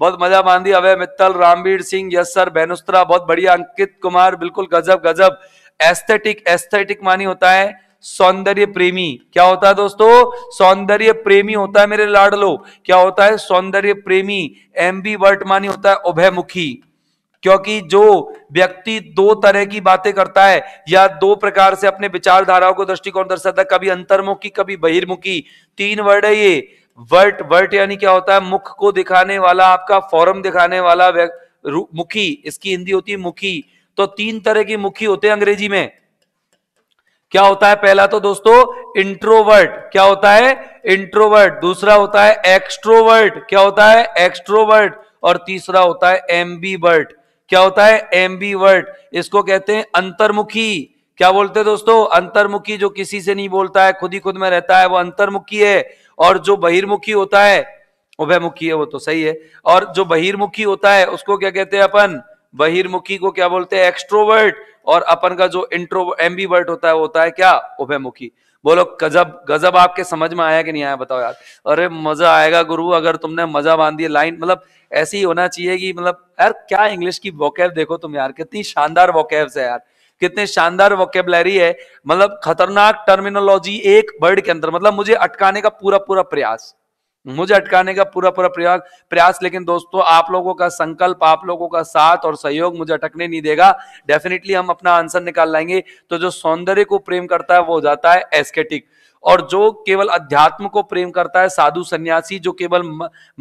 बहुत मजा बांधी अवय मित्तल रामवीर सिंह यस सर बेनुस्त्रा बहुत बढ़िया अंकित कुमार बिल्कुल गजब गजब एस्थेटिक एस्थेटिक मानी होता है सौंदर्य प्रेमी क्या होता है दोस्तों सौंदर्य प्रेमी होता है मेरे लाडलो क्या होता है सौंदर्य प्रेमी एम बी वर्ट मानी होता है उभयमुखी क्योंकि जो व्यक्ति दो तरह की बातें करता है या दो प्रकार से अपने विचारधाराओं को दृष्टिकोण दर्शाता है कभी अंतर्मुखी कभी बहिर्मुखी तीन वर्ड है ये वर्ट वर्ट यानी क्या होता है मुख को दिखाने वाला आपका फॉरम दिखाने वाला मुखी इसकी हिंदी होती है मुखी तो तीन तरह की मुखी होते हैं अंग्रेजी में क्या होता है पहला तो दोस्तों इंट्रोवर्ट क्या होता है इंट्रोवर्ट दूसरा होता है एक्स्ट्रोवर्ट क्या होता है एक्स्ट्रोवर्ट और तीसरा होता है एम्बीवर्ट क्या होता है एम्बी वर्ड इसको कहते हैं अंतर्मुखी क्या बोलते हैं दोस्तों अंतर्मुखी जो किसी से नहीं बोलता है खुद ही खुद में रहता है वो अंतर्मुखी है और जो बहिर्मुखी होता है उभयमुखी है वो तो सही है और जो बहिर्मुखी होता है उसको क्या कहते हैं अपन बहिर्मुखी को क्या बोलते हैं एक्स्ट्रोवर्ट और अपन का जो इंट्रो एम्बीवर्ट होता है वो होता है क्या उभयमुखी बोलो गजब गजब आपके समझ में आया कि नहीं आया बताओ यार अरे मजा आएगा गुरु अगर तुमने मजा बांध दिया लाइन मतलब ऐसे ही होना चाहिए कि मतलब यार क्या इंग्लिश की वोकैब देखो तुम यार कितनी शानदार वोकेब्स है यार कितने शानदार वोकेबलरी है मतलब खतरनाक टर्मिनोलॉजी एक वर्ड के अंदर मतलब मुझे अटकाने का पूरा पूरा प्रयास मुझे अटकाने का पूरा पूरा प्रयास प्रयास लेकिन दोस्तों आप लोगों का संकल्प आप लोगों का साथ और सहयोग मुझे अटकने नहीं देगा डेफिनेटली हम अपना आंसर निकाल लाएंगे तो जो सौंदर्य को प्रेम करता है वो हो जाता है एस्केटिक और जो केवल अध्यात्म को प्रेम करता है साधु सन्यासी जो केवल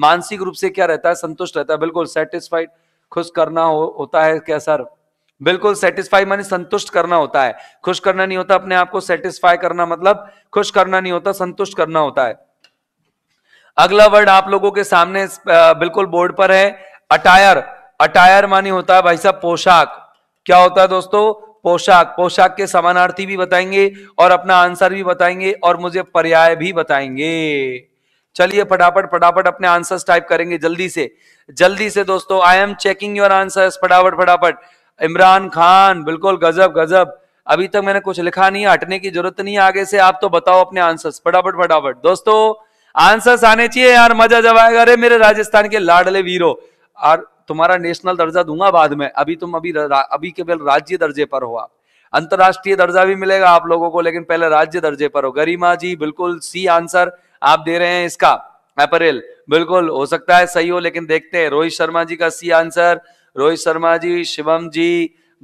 मानसिक रूप से क्या रहता है संतुष्ट रहता है बिल्कुल सेटिस्फाइड खुश करना हो, होता है क्या सर बिल्कुल सेटिस्फाई माने संतुष्ट करना होता है खुश करना नहीं होता अपने आप को सेटिस्फाई करना मतलब खुश करना नहीं होता संतुष्ट करना होता है अगला वर्ड आप लोगों के सामने बिल्कुल बोर्ड पर है अटायर अटायर मानी होता है भाई साहब पोशाक क्या होता है दोस्तों पोशाक पोशाक के समानार्थी भी बताएंगे और अपना आंसर भी बताएंगे और मुझे पर्याय भी बताएंगे चलिए फटाफट फटाफट अपने आंसर्स टाइप करेंगे जल्दी से जल्दी से दोस्तों I am checking your answers फटाफट फटाफट इमरान खान बिल्कुल गजब गजब अभी तक मैंने कुछ लिखा नहीं हटने की जरूरत नहीं आगे से आप तो बताओ अपने आंसर्स फटाफट फटाफट दोस्तों आंसर्स आने चाहिए यार मजा जब आएगा अरे मेरे राजस्थान के लाडले वीरो और तुम्हारा नेशनल दर्जा दूंगा बाद में अभी तुम अभी रा, अभी केवल राज्य दर्जे पर हो आप अंतरराष्ट्रीय दर्जा भी मिलेगा आप लोगों को लेकिन पहले राज्य दर्जे पर हो गरिमा जी बिल्कुल सी आंसर आप दे रहे हैं इसका अप्रैल बिल्कुल हो सकता है सही हो लेकिन देखते हैं रोहित शर्मा जी का सी आंसर रोहित शर्मा जी शिवम जी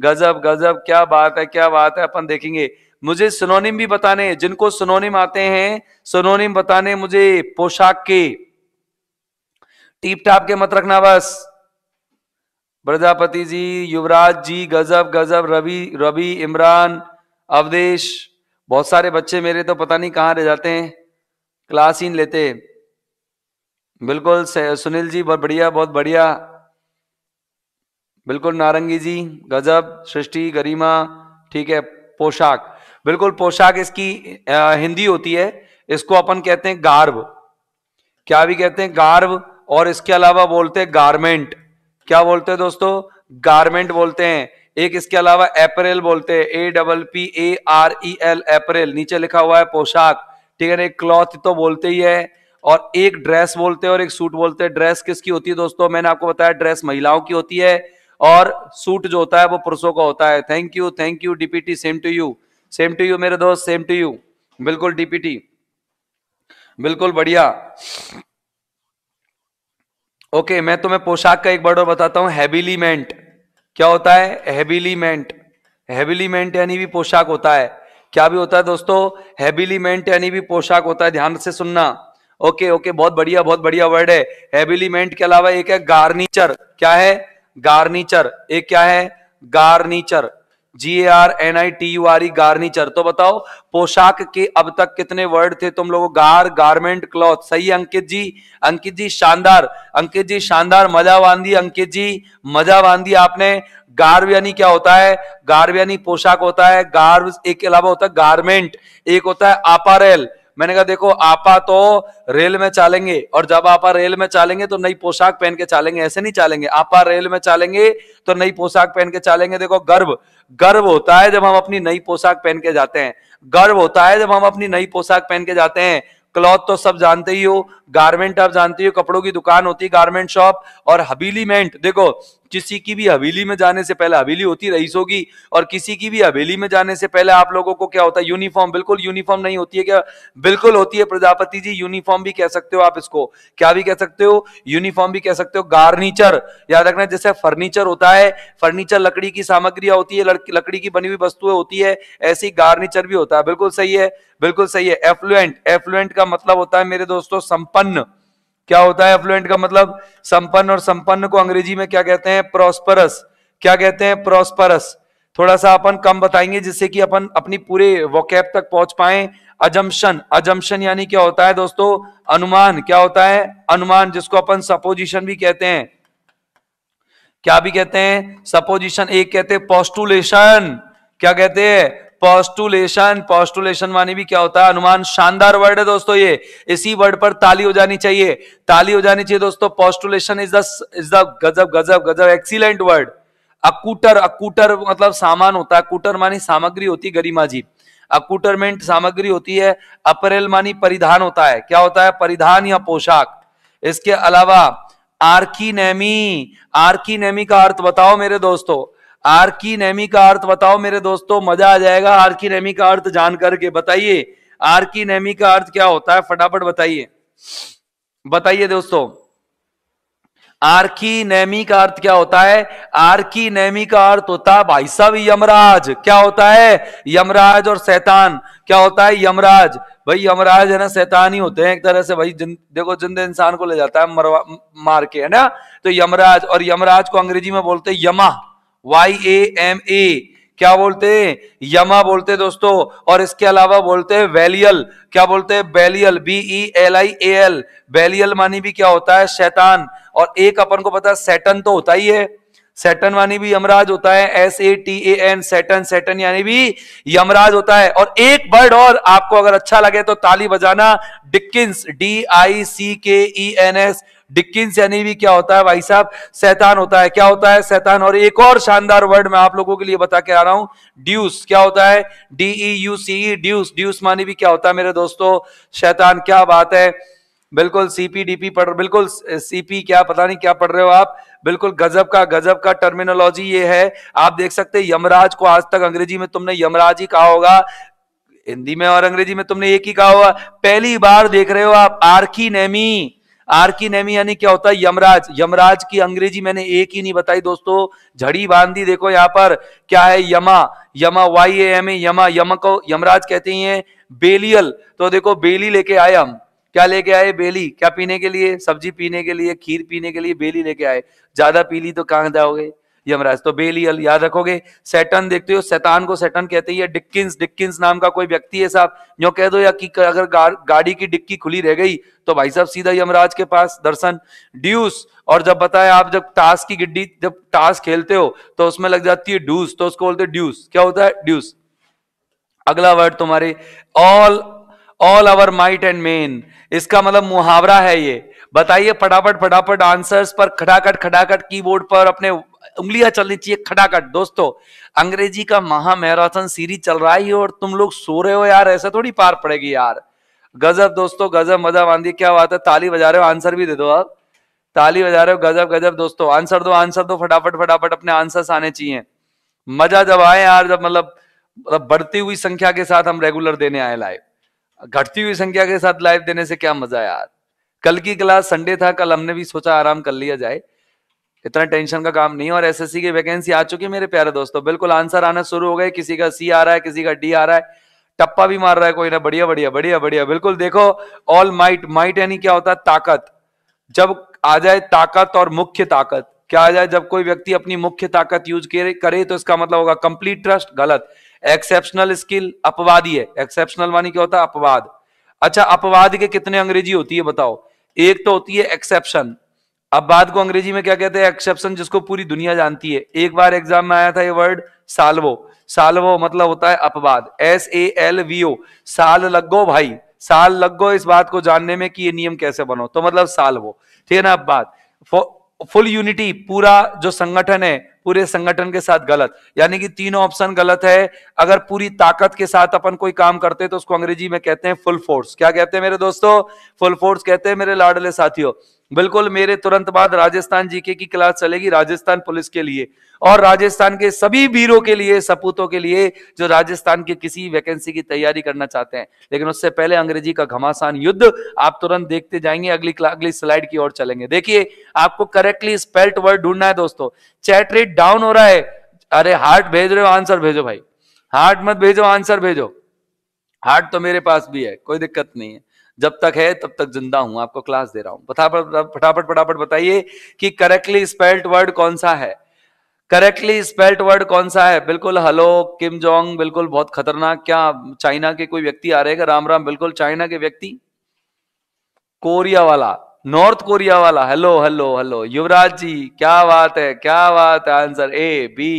गजब गजब क्या बात है क्या बात है अपन देखेंगे मुझे सनोनिम भी बताने जिनको सनोनिम आते हैं सनोनिम बताने मुझे पोशाक के टीप टाप के मत रखना बस प्रजापति जी युवराज जी गजब गजब रवि रवि इमरान अवधेश बहुत सारे बच्चे मेरे तो पता नहीं कहाँ रह जाते हैं क्लास ही लेते बिल्कुल सुनील जी बहुत बढ़िया बहुत बढ़िया बिल्कुल नारंगी जी गजब सृष्टि गरिमा ठीक है पोशाक बिल्कुल पोशाक इसकी हिंदी होती है इसको अपन कहते हैं गार्व क्या भी कहते हैं गार्व और इसके अलावा बोलते हैं गारमेंट क्या बोलते हैं दोस्तों गारमेंट बोलते हैं एक इसके अलावा एपरेल बोलते हैं A double P A R E L apparel नीचे लिखा हुआ है पोशाक ठीक है ना एक क्लॉथ तो बोलते ही है और एक ड्रेस बोलते हैं और एक सूट बोलते हैं ड्रेस किसकी होती है दोस्तों मैंने आपको बताया ड्रेस महिलाओं की होती है और सूट जो होता है वो पुरुषों का होता है thank you thank you DPT same to you same to you मेरे दोस्त सेम टू यू बिल्कुल डीपीटी बिल्कुल बढ़िया ओके मैं तुम्हें पोशाक का एक वर्ड और बताता हूं हैबिलीमेंट क्या होता है हैबिलीमेंट हैबिलीमेंट यानी भी पोशाक होता है क्या भी होता है दोस्तों हैबिलीमेंट यानी भी पोशाक होता है ध्यान से सुनना ओके ओके बहुत बढ़िया बहुत बढ़िया वर्ड है हैबिलीमेंट के अलावा एक है गार्निचर क्या है गार्निचर एक क्या है garniture G A R N I T U R E e, garniture तो बताओ पोशाक के अब तक कितने वर्ड थे तुम लोगों गार गारमेंट क्लॉथ सही अंकित जी अंकित जी शानदार अंकित जी शानदार मजा बांधी अंकित जी मजा बांधी आपने गार्व यानी क्या होता है गार्व यानी पोशाक होता है गार्व एक के अलावा होता है गारमेंट एक होता है अपारेल मैंने कहा देखो आपा तो रेल में चालेंगे और जब आपा रेल में चालेंगे तो नई पोशाक पहन के चालेंगे ऐसे नहीं चालेंगे आपा रेल में चालेंगे तो नई पोशाक पहन के चालेंगे देखो गर्व गर्व होता है जब हम अपनी नई पोशाक पहन के जाते हैं गर्व होता है जब हम अपनी नई पोशाक पहन के जाते हैं क्लॉथ तो सब जानते ही हो गारमेंट आप जानते हो कपड़ों की दुकान होती है गारमेंट शॉप और हबीलीमेंट देखो किसी की भी हवेली में जाने से पहले हवेली होती रईस होगी और किसी की भी हवेली में जाने से पहले आप लोगों को क्या होता है यूनिफॉर्म बिल्कुल यूनिफॉर्म नहीं होती है क्या बिल्कुल होती है प्रजापति जी यूनिफॉर्म भी कह सकते हो आप इसको क्या भी कह सकते हो यूनिफॉर्म भी कह सकते हो गार्निचर याद रखना जैसे फर्नीचर होता है फर्नीचर लकड़ी की सामग्रियां होती है लकड़ी की बनी हुई वस्तुएं होती है ऐसी गार्निचर भी होता है बिल्कुल सही है बिल्कुल सही है एफ्लुएंट एफ्लुएंट का मतलब होता है मेरे दोस्तों संपन्न क्या होता है एफ्लुएंट का मतलब संपन्न और संपन्न को अंग्रेजी में क्या कहते हैं प्रॉस्परस क्या कहते हैं प्रोस्परस थोड़ा सा अपन कम बताएंगे जिससे कि अपन अपनी पूरे वोकैब तक पहुंच पाए अजम्पन अजम्पन यानी क्या होता है दोस्तों अनुमान क्या होता है अनुमान जिसको अपन सपोजिशन भी कहते हैं क्या भी कहते हैं सपोजिशन एक कहते हैं पोस्टुलेशन क्या कहते हैं पॉस्टुलेशन पॉस्टुलेशन माने भी क्या होता है अनुमान शानदार वर्ड है दोस्तों ये इसी वर्ड पर ताली हो जानी चाहिए ताली हो जानी चाहिए दोस्तों postulation is the is the गजब गजब गजब एक्सीलेंट वर्ड अकूटर अकूटर मतलब सामान होता है कूटर मानी सामग्री होती है गरिमा जी अकूटरमेंट सामग्री होती है अपरेल मानी परिधान होता है क्या होता है परिधान या पोशाक इसके अलावा आर्की नेमी आर्की नेमी का अर्थ बताओ मेरे दोस्तों आर्की नेमी का अर्थ बताओ मेरे दोस्तों मजा आ जाएगा आर्की नेमी का अर्थ जान करके बताइए आर्की नेमी का अर्थ क्या होता है फटाफट बताइए बताइए दोस्तों आर्की नेमी का अर्थ क्या होता है आर्की नेमी का अर्थ होता है भाई साहब यमराज क्या होता है यमराज और शैतान क्या होता है यमराज भाई यमराज है ना शैतान ही होते हैं एक तरह से भाई जिन, देखो जिंदे इंसान को ले जाता है मरवा मार के है ना तो यमराज और यमराज को अंग्रेजी में बोलते हैं यमा वाई ए एम ए क्या बोलते हैं यमा बोलते हैं दोस्तों और इसके अलावा बोलते हैं वैलियल क्या बोलते हैं Belial B E e L I A L Belial मानी भी क्या होता है शैतान और एक अपन को पता है सेटन तो होता ही है सेटन वानी भी यमराज होता है S A T A N Satan Satan यानी भी यमराज होता है और एक वर्ड और आपको अगर अच्छा लगे तो ताली बजाना डिक्किस D I C K E e N S Dickens यानी भी क्या होता है भाई साहब सैतान होता है क्या होता है सैतान और एक और शानदार वर्ड मैं आप लोगों के लिए बता के आ रहा हूं ड्यूस क्या होता है डीई यू सी ड्यूस ड्यूस मानी भी क्या होता है मेरे दोस्तों शैतान क्या बात है बिल्कुल सीपी डीपी पढ़ बिल्कुल सीपी क्या पता नहीं क्या पढ़ रहे हो आप बिल्कुल गजब का गजब का टर्मिनोलॉजी ये है आप देख सकते हैं यमराज को आज तक अंग्रेजी में तुमने यमराज ही कहा होगा हिंदी में और अंग्रेजी में तुमने एक ही कहा होगा पहली बार देख रहे हो आप आर्की नेमी नेमी यानी क्या होता है यमराज यमराज की अंग्रेजी मैंने एक ही नहीं बताई दोस्तों झड़ी बांधी देखो यहाँ पर क्या है यमा यमा वाई एम ए यमा यम को यमराज कहते हैं बेलियल तो देखो बेली लेके आए हम क्या लेके आए बेली क्या पीने के लिए सब्जी पीने के लिए खीर पीने के लिए बेली लेके आए ज्यादा पी ली तो कहा जाओगे यमराज तो बेलियल याद रखोगे सेटन देखते हो सैतान को सेटन कहते हैं डिक्किंस डिक्किंस नाम का कोई व्यक्ति है साहब यो कह दो या कि अगर गाड़ी की डिक्की खुली रह गई तो भाई साहब सीधा यमराज के पास दर्शन ड्यूस और जब बताया आप जब टास की गिड्डी जब टास खेलते हो तो उसमें लग जाती है ड्यूस तो उसको बोलते ड्यूस क्या होता है ड्यूस अगला वर्ड तुम्हारे all all our might and main इसका मतलब मुहावरा है ये बताइए फटाफट फटाफट आंसर्स पर खटाखट खटाखट कीबोर्ड पर अपने उंगलियां चलनी चाहिए खटाखट दोस्तों अंग्रेजी का महा मैराथन सीरीज चल रहा है और तुम लोग सो रहे हो यार ऐसा थोड़ी पार पड़ेगी यार गजब दोस्तों गजब मजा बांधी क्या बात है ताली बजा रहे हो आंसर भी दे दो आप ताली बजा रहे हो गजब गजब दोस्तों आंसर दो आंसर दो फटाफट फटाफट अपने आंसर्स आने चाहिए मजा जब आए यार जब मतलब मतलब बढ़ती हुई संख्या के साथ हम रेगुलर देने आए लाइव घटती हुई संख्या के साथ लाइव देने से क्या मजा यार कल की क्लास संडे था कल हमने भी सोचा आराम कर लिया जाए इतना टेंशन का काम नहीं और एसएससी की वैकेंसी आ चुकी है मेरे प्यारे दोस्तों बिल्कुल आंसर आना शुरू हो गए किसी का सी आ रहा है किसी का डी आ रहा है टप्पा भी मार रहा है कोई ना बढ़िया बढ़िया बढ़िया बढ़िया बिल्कुल देखो ऑल माइट माइट यानी क्या होता है ताकत जब आ जाए ताकत और मुख्य ताकत क्या आ जाए जब कोई व्यक्ति अपनी मुख्य ताकत यूज करे तो इसका मतलब होगा कंप्लीट ट्रस्ट गलत एक्सेप्शनल स्किल अपवादी है एक्सेप्शनल मानी क्या होता है अपवाद अच्छा अपवाद के कितने अंग्रेजी होती है बताओ एक तो होती है एक्सेप्शन अब बात को अंग्रेजी में क्या कहते हैं एक्सेप्शन जिसको पूरी दुनिया जानती है एक बार एग्जाम में आया था ये वर्ड सालवो सालवो मतलब होता है अपवाद S A L V O साल लगो भाई साल लगो इस बात को जानने में कि ये नियम कैसे बनो तो मतलब साल्वो ठीक है ना अब बात फुल यूनिटी पूरा जो संगठन है पूरे संगठन के साथ गलत यानी कि तीनों ऑप्शन गलत है अगर पूरी ताकत के साथ अपन कोई काम करते हैं तो उसको अंग्रेजी में कहते हैं फुल फोर्स क्या कहते हैं मेरे दोस्तों फुल फोर्स कहते हैं मेरे लाडले साथियों बिल्कुल मेरे तुरंत बाद राजस्थान जीके की क्लास चलेगी राजस्थान पुलिस के लिए और राजस्थान के सभी वीरों के लिए सपूतों के लिए जो राजस्थान के किसी वैकेंसी की तैयारी करना चाहते हैं लेकिन उससे पहले अंग्रेजी का घमासान युद्ध आप तुरंत देखते जाएंगे अगली अगली स्लाइड की ओर चलेंगे देखिए आपको करेक्टली स्पेल्ट वर्ड ढूंढना है दोस्तों चैट रेट डाउन हो रहा है अरे हार्ट भेज रहे हो आंसर भेजो भाई हार्ट मत भेजो आंसर भेजो हार्ट तो मेरे पास भी है कोई दिक्कत नहीं है जब तक है तब तक जिंदा हूं आपको क्लास दे रहा हूं फटाफट फटाफट फटाफट बताइए कि करेक्टली स्पेल्ट वर्ड कौन सा है करेक्टली स्पेल्ट वर्ड कौन सा है बिल्कुल हलो किम जोंग बिल्कुल बहुत खतरनाक क्या चाइना के कोई व्यक्ति आ रहेगा राम राम बिल्कुल चाइना के व्यक्ति कोरिया वाला नॉर्थ कोरिया वाला hello hello hello Yuvraj ji क्या बात है क्या बात है answer A B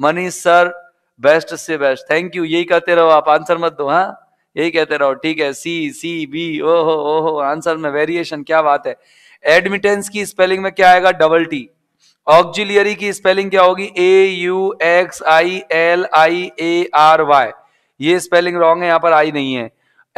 Manish sir best से बेस्ट थैंक यू यही कहते रहो आप आंसर मत दो हाँ यही कहते रहो ठीक है सी सी बी ओहो ओहो आंसर में वेरिएशन क्या बात है एडमिटेंस की स्पेलिंग में क्या आएगा डबल टी ऑक्जिलियरी की स्पेलिंग क्या होगी A U X I L I A R Y ये स्पेलिंग रॉन्ग है यहाँ पर आई नहीं है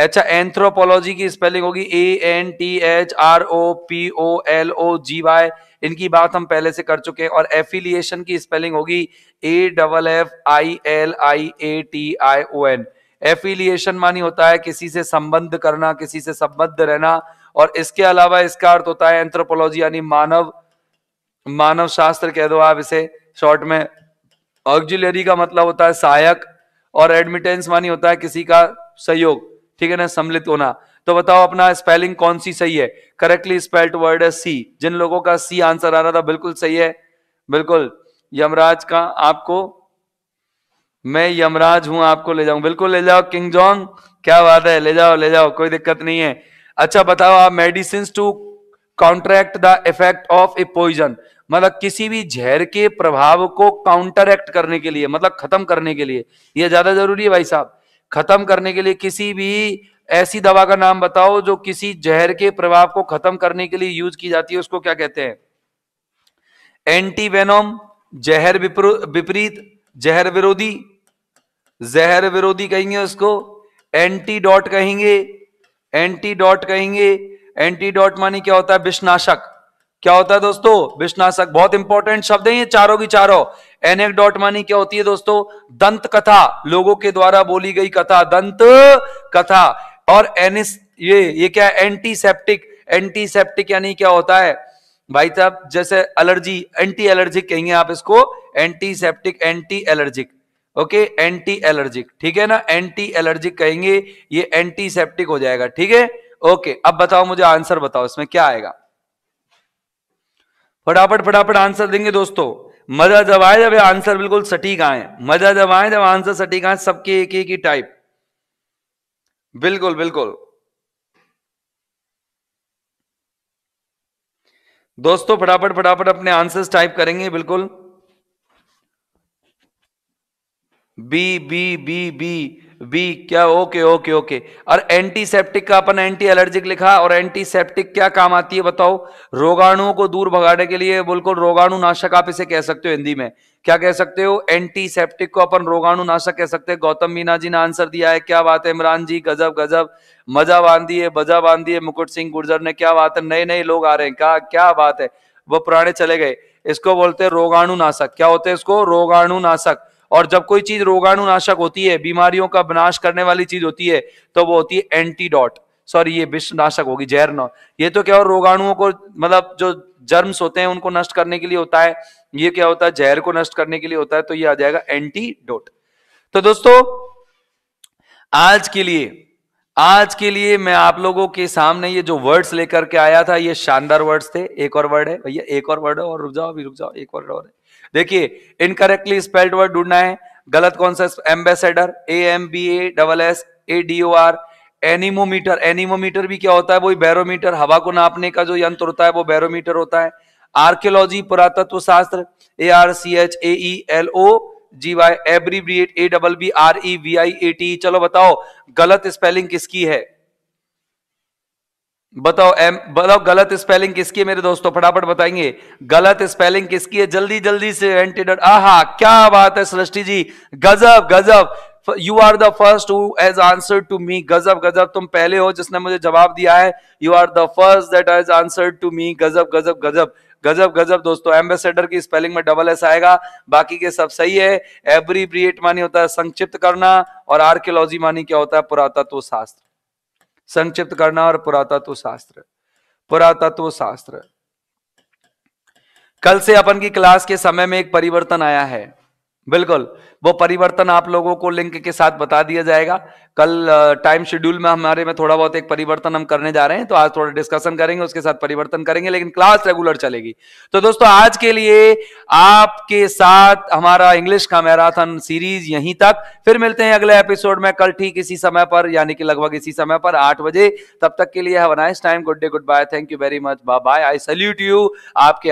अच्छा एंथ्रोपोलॉजी की स्पेलिंग होगी A N T H R O P O L O G Y इनकी बात हम पहले से कर चुके हैं और एफिलिएशन की स्पेलिंग होगी A double F I L I A T I O N affiliation मानी होता है किसी से संबंध करना किसी से संबद्ध रहना और इसके अलावा इसका अर्थ होता है एंथ्रोपोलॉजी यानी मानव मानव शास्त्र कह दो आप इसे शॉर्ट में ऑक्जिलरी का मतलब होता है सहायक और एडमिटेंस मानी होता है किसी का सहयोग ठीक है ना सम्मिलित होना तो बताओ अपना स्पेलिंग कौन सी सही है करेक्टली स्पेल्ड वर्ड है सी जिन लोगों का सी आंसर आ रहा था बिल्कुल सही है बिल्कुल यमराज का आपको मैं यमराज हूं आपको ले जाऊं बिल्कुल ले जाओ किंग जॉन्ग क्या बात है ले जाओ ले जाओ कोई दिक्कत नहीं है अच्छा बताओ आप medicine to contract the effect of a poison मतलब किसी भी जहर के प्रभाव को काउंटरएक्ट करने के लिए मतलब खत्म करने के लिए यह ज्यादा जरूरी है भाई साहब खत्म करने के लिए किसी भी ऐसी दवा का नाम बताओ जो किसी जहर के प्रभाव को खत्म करने के लिए यूज की जाती है उसको क्या कहते हैं एंटीवेनोम जहर विपरीत जहर विरोधी जहर विरोधी कहेंगे उसको एंटी डॉट कहेंगे एंटी डॉट कहेंगे एंटी डॉट मानी क्या होता है विषनाशक क्या होता है दोस्तों विषनाशक बहुत इंपॉर्टेंट शब्द है ये चारों की चारों एनेक डॉट मानी क्या होती है दोस्तों दंत कथा लोगों के द्वारा बोली गई कथा दंत कथा और एनिस ये ये क्या एंटीसेप्टिक एंटीसेप्टिक यानी क्या होता है भाई साहब जैसे एलर्जी एंटी एलर्जिक कहेंगे आप इसको antiseptic anti allergic okay anti allergic ठीक है ना एंटी एलर्जिक कहेंगे ये एंटीसेप्टिक हो जाएगा ठीक है ओके अब बताओ मुझे आंसर बताओ इसमें क्या आएगा फटाफट फटाफट आंसर देंगे दोस्तों मजा जब आए जब आंसर बिल्कुल सटीक आए मजा जब आए जब आंसर सटीक आए सबके एक एक ही टाइप बिल्कुल बिल्कुल दोस्तों फटाफट फटाफट अपने आंसर्स टाइप करेंगे बिल्कुल B B B B B क्या ओके ओके ओके और एंटीसेप्टिक का अपन एंटी एलर्जिक लिखा और एंटीसेप्टिक क्या काम आती है बताओ रोगाणुओं को दूर भगाने के लिए बिल्कुल रोगाणु नाशक आप इसे कह सकते हो हिंदी में क्या कह सकते हो एंटीसेप्टिक को अपन रोगाणु नाशक कह सकते हैं गौतम मीना जी ने आंसर दिया है क्या बात है इमरान जी गजब गजब मजा बांधी है बजा बांधी है मुकुट सिंह गुर्जर ने क्या बात है नए नए लोग आ रहे हैं क्या क्या बात है वो पुराने चले गए इसको बोलते हैं रोगाणु नाशक क्या होते हैं इसको रोगाणु नाशक और जब कोई चीज रोगाणुनाशक होती है बीमारियों का विनाश करने वाली चीज होती है तो वो होती है एंटीडॉट सॉरी ये विश्वनाशक होगी जहर न ये तो क्या रोगाणुओं को मतलब जो जर्म्स होते हैं उनको नष्ट करने के लिए होता है ये क्या होता है जहर को नष्ट करने के लिए होता है तो ये आ जाएगा एंटीडोट तो दोस्तों आज के लिए आज के लिए मैं आप लोगों के सामने ये जो वर्ड्स लेकर के आया था ये शानदार वर्ड्स थे एक और वर्ड है भैया एक और वर्ड है और रुक जाओ अभी रुक जाओ एक और वर्ड है देखिए इनकरेक्टली स्पेल्ड वर्ड ढूंढना है गलत कौन सा ambassador A M B A double S A D O R anemometer anemometer भी क्या होता है वही बैरोमीटर हवा को नापने का जो यंत्र होता है वो बैरोमीटर होता है आर्कियोलॉजी पुरातत्व शास्त्र A R C H A E L O G Y abbreviate A double B R E V I A T चलो बताओ गलत स्पेलिंग किसकी है बताओ एम बताओ गलत स्पेलिंग किसकी है मेरे दोस्तों फटाफट बताएंगे गलत स्पेलिंग किसकी है जल्दी जल्दी से एंटीडोट आहा क्या बात है सृष्टि जी गजब गजब you are the first who has answer to me गजब गजब तुम पहले हो जिसने मुझे जवाब दिया है you are the first that has answer to me गजब गजब गजब गजब गजब दोस्तों एम्बेसडर की स्पेलिंग में डबल एस आएगा बाकी के सब सही है एवरी ब्रिएट मानी होता है संक्षिप्त करना और आर्कियोलॉजी मानी क्या होता है पुरातत्व शास्त्र संक्षिप्त करना और पुरातत्व शास्त्र पुरातत्व शास्त्र कल से अपन की क्लास के समय में एक परिवर्तन आया है बिल्कुल वो परिवर्तन आप लोगों को लिंक के साथ बता दिया जाएगा कल टाइम शेड्यूल में हमारे में थोड़ा बहुत एक परिवर्तन हम करने जा रहे हैं तो आज थोड़ा डिस्कशन करेंगे उसके साथ परिवर्तन करेंगे लेकिन क्लास रेगुलर चलेगी तो दोस्तों आज के लिए आपके साथ हमारा इंग्लिश का मैराथन सीरीज यहीं तक फिर मिलते हैं अगले एपिसोड में कल ठीक इसी समय पर यानी कि लगभग इसी समय पर आठ बजे तब तक के लिए have a nice time good day good bye thank you very much bye bye I salute you आपके